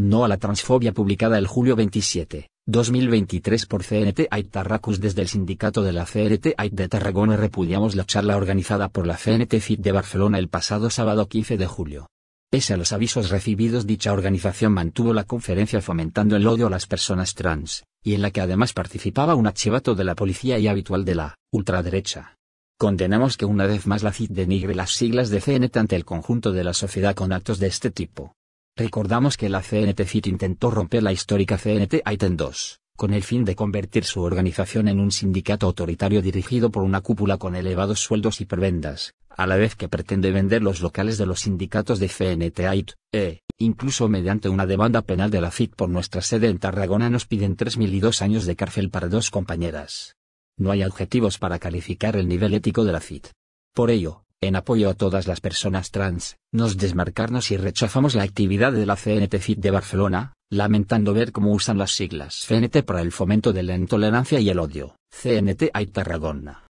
No a la transfobia publicada el julio 27, 2023 por CNT Ait Tarracus desde el sindicato de la CNT Ait de Tarragona repudiamos la charla organizada por la CNT FIT de Barcelona el pasado sábado 15 de julio. Pese a los avisos recibidos dicha organización mantuvo la conferencia fomentando el odio a las personas trans, y en la que además participaba un archivato de la policía y habitual de la ultraderecha. Condenamos que una vez más la CIT denigre las siglas de CNT ante el conjunto de la sociedad con actos de este tipo. Recordamos que la CNT-FIT intentó romper la histórica cnt en 2 con el fin de convertir su organización en un sindicato autoritario dirigido por una cúpula con elevados sueldos y prebendas, a la vez que pretende vender los locales de los sindicatos de CNT-AIT, e, incluso mediante una demanda penal de la FIT por nuestra sede en Tarragona nos piden 3.000 y años de cárcel para dos compañeras. No hay adjetivos para calificar el nivel ético de la FIT. Por ello, en apoyo a todas las personas trans, nos desmarcarnos y rechazamos la actividad de la CNT-FIT de Barcelona, lamentando ver cómo usan las siglas CNT para el fomento de la intolerancia y el odio, CNT hay Tarragona,